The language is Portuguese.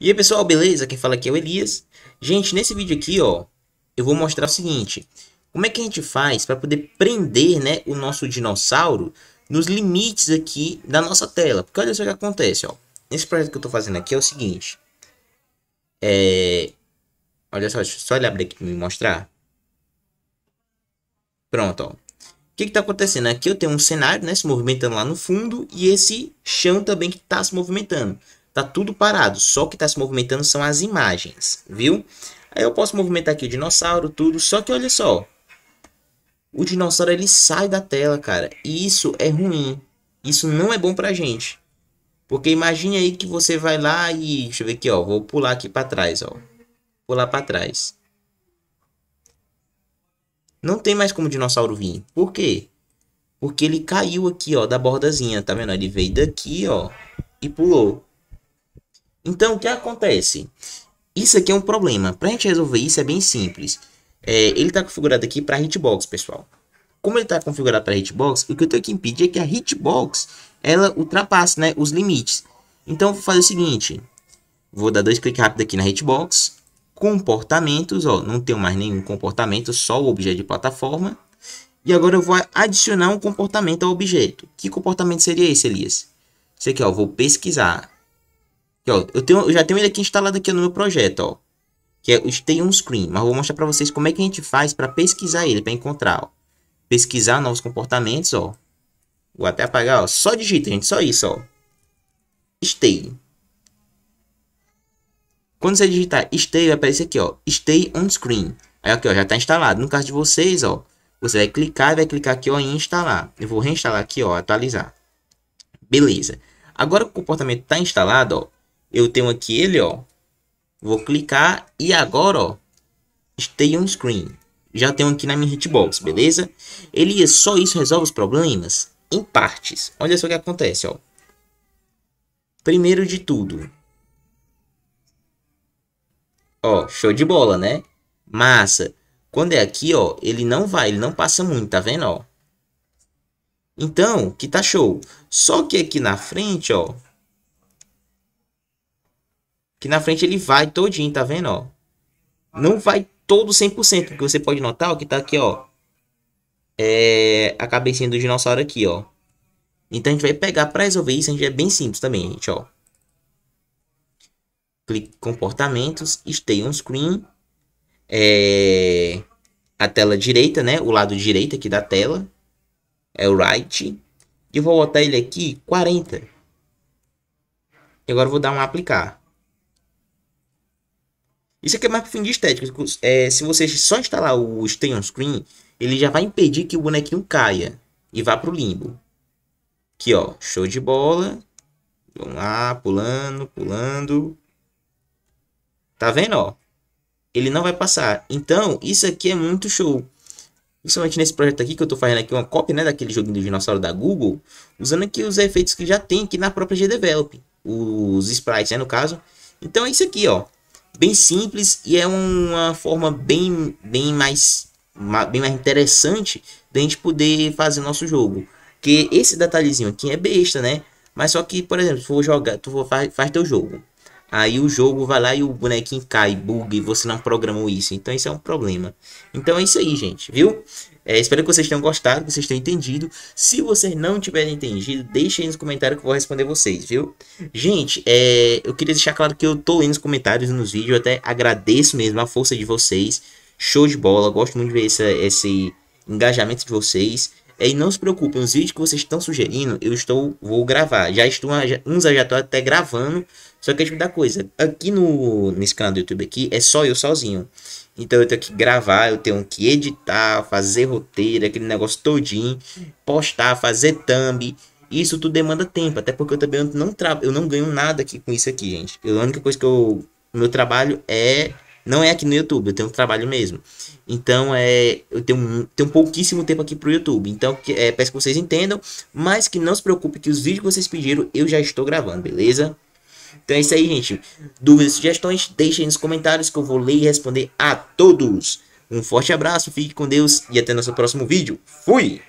E aí pessoal, beleza? Quem fala aqui é o Elias. Gente, nesse vídeo aqui, ó, eu vou mostrar o seguinte. Como é que a gente faz para poder prender né, o nosso dinossauro nos limites aqui da nossa tela? Porque olha só o que acontece, ó. Nesse projeto que eu estou fazendo aqui é o seguinte. É... Olha só, deixa eu só ele abrir aqui para me mostrar. Pronto, ó. O que está acontecendo? Aqui eu tenho um cenário, né, se movimentando lá no fundo e esse chão também que está se movimentando tá tudo parado, só o que está se movimentando são as imagens, viu? Aí eu posso movimentar aqui o dinossauro, tudo, só que olha só. O dinossauro ele sai da tela, cara. E isso é ruim. Isso não é bom pra gente. Porque imagine aí que você vai lá e... Deixa eu ver aqui, ó. Vou pular aqui pra trás, ó. Pular pra trás. Não tem mais como o dinossauro vir. Por quê? Porque ele caiu aqui, ó, da bordazinha, tá vendo? Ele veio daqui, ó, e pulou. Então, o que acontece? Isso aqui é um problema. Para a gente resolver isso é bem simples. É, ele está configurado aqui para hitbox, pessoal. Como ele está configurado para hitbox, o que eu tenho que impedir é que a hitbox ela ultrapasse né, os limites. Então, vou fazer o seguinte. Vou dar dois cliques rápidos aqui na hitbox. Comportamentos, ó, não tenho mais nenhum comportamento, só o objeto de plataforma. E agora eu vou adicionar um comportamento ao objeto. Que comportamento seria esse, Elias? Isso aqui, ó, vou pesquisar. Aqui, ó, eu, tenho, eu já tenho ele aqui instalado aqui no meu projeto, ó. Que é o Stay On Screen. Mas vou mostrar para vocês como é que a gente faz para pesquisar ele, para encontrar, ó. Pesquisar novos comportamentos, ó. Vou até apagar, ó. Só digita, gente, só isso, ó. Stay. Quando você digitar Stay, vai aparecer aqui, ó. Stay On Screen. Aí, aqui, ó, já está instalado. No caso de vocês, ó. Você vai clicar e vai clicar aqui, ó, em instalar. Eu vou reinstalar aqui, ó, atualizar. Beleza. Agora que o comportamento está instalado, ó, eu tenho aqui ele, ó. Vou clicar e agora, ó. Stay on screen. Já tenho aqui na minha hitbox, beleza? é só isso resolve os problemas? Em partes. Olha só o que acontece, ó. Primeiro de tudo. Ó, show de bola, né? Massa. Quando é aqui, ó, ele não vai, ele não passa muito, tá vendo, ó? Então, que tá show. Só que aqui na frente, ó, que na frente ele vai todinho, tá vendo, ó? Não vai todo 100%, porque você pode notar, que tá aqui, ó. É a cabecinha do dinossauro aqui, ó. Então a gente vai pegar para resolver isso, a gente é bem simples também, gente, ó. Clique comportamentos, stay on screen. É a tela direita, né? O lado direito aqui da tela. É o right. E vou botar ele aqui 40. E agora vou dar um aplicar. Isso aqui é mais para fim de estética. É, se você só instalar o Stay On Screen, ele já vai impedir que o bonequinho caia e vá pro limbo. Aqui, ó. Show de bola. Vamos lá, pulando, pulando. Tá vendo, ó? Ele não vai passar. Então, isso aqui é muito show. Principalmente nesse projeto aqui, que eu tô fazendo aqui uma cópia, né, daquele joguinho do dinossauro da Google. Usando aqui os efeitos que já tem aqui na própria GDevelop. Os sprites, né, no caso. Então, é isso aqui, ó bem simples e é uma forma bem, bem, mais, bem mais interessante da gente poder fazer nosso jogo. Que esse detalhezinho aqui é besta, né? Mas só que, por exemplo, se for jogar, tu faz, faz teu jogo. Aí o jogo vai lá e o bonequinho cai, bug e você não programou isso. Então isso é um problema. Então é isso aí, gente, viu? É, espero que vocês tenham gostado, que vocês tenham entendido. Se vocês não tiverem entendido, deixem aí nos comentários que eu vou responder vocês, viu? Gente, é, eu queria deixar claro que eu tô lendo os comentários nos vídeos. Eu até agradeço mesmo a força de vocês. Show de bola, gosto muito de ver esse engajamento de vocês. E não se preocupem, os vídeos que vocês estão sugerindo, eu estou vou gravar. Já estou uns já estou até gravando. Só que a gente dá coisa. Aqui no nesse canal do YouTube aqui é só eu sozinho. Então eu tenho que gravar, eu tenho que editar, fazer roteiro, aquele negócio todinho, postar, fazer thumb. Isso tudo demanda tempo, até porque eu também não eu não ganho nada aqui com isso aqui, gente. Eu, a única coisa que eu meu trabalho é não é aqui no YouTube, eu tenho um trabalho mesmo. Então, é, eu tenho, tenho pouquíssimo tempo aqui pro YouTube. Então, é, peço que vocês entendam, mas que não se preocupe que os vídeos que vocês pediram eu já estou gravando, beleza? Então é isso aí, gente. Dúvidas sugestões, deixem nos comentários que eu vou ler e responder a todos. Um forte abraço, fique com Deus e até nosso próximo vídeo. Fui!